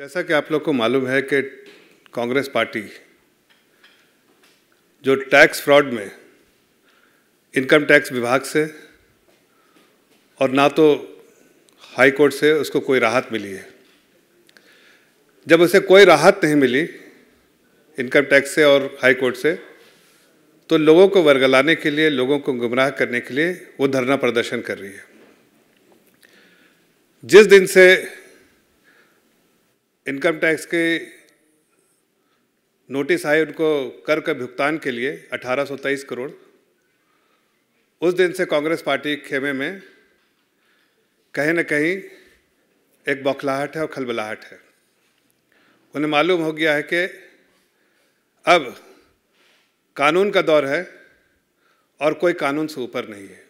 जैसा कि आप लोग को मालूम है कि कांग्रेस पार्टी जो टैक्स फ्रॉड में इनकम टैक्स विभाग से और ना तो हाई कोर्ट से उसको कोई राहत मिली है जब उसे कोई राहत नहीं मिली इनकम टैक्स से और हाई कोर्ट से तो लोगों को वर्गलाने के लिए लोगों को गुमराह करने के लिए वो धरना प्रदर्शन कर रही है जिस दिन से इनकम टैक्स के नोटिस आए उनको कर के भुगतान के लिए 1823 करोड़ उस दिन से कांग्रेस पार्टी खेमे में कहीं ना कहीं एक बौखलाहट है और खलबलाहट है उन्हें मालूम हो गया है कि अब कानून का दौर है और कोई कानून से ऊपर नहीं है